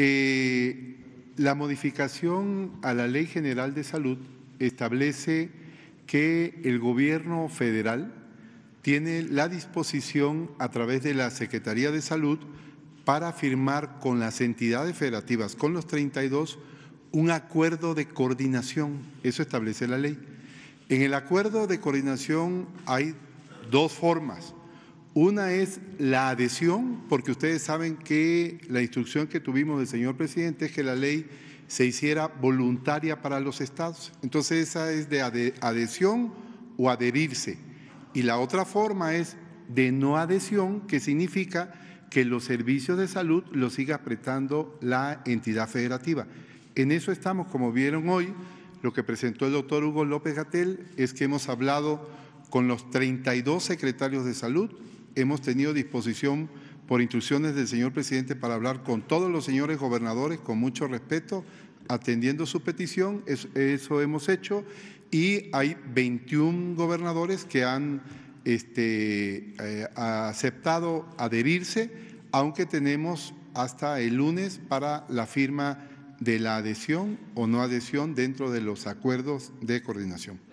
Eh, la modificación a la Ley General de Salud establece que el gobierno federal tiene la disposición a través de la Secretaría de Salud para firmar con las entidades federativas, con los 32, un acuerdo de coordinación. Eso establece la ley. En el acuerdo de coordinación hay dos formas. Una es la adhesión, porque ustedes saben que la instrucción que tuvimos del señor presidente es que la ley se hiciera voluntaria para los estados. Entonces esa es de adhesión o adherirse. Y la otra forma es de no adhesión, que significa que los servicios de salud los siga apretando la entidad federativa. En eso estamos, como vieron hoy, lo que presentó el doctor Hugo López Gatel es que hemos hablado con los 32 secretarios de salud, hemos tenido disposición por instrucciones del señor presidente para hablar con todos los señores gobernadores con mucho respeto, atendiendo su petición, eso hemos hecho, y hay 21 gobernadores que han este, eh, aceptado adherirse, aunque tenemos hasta el lunes para la firma de la adhesión o no adhesión dentro de los acuerdos de coordinación.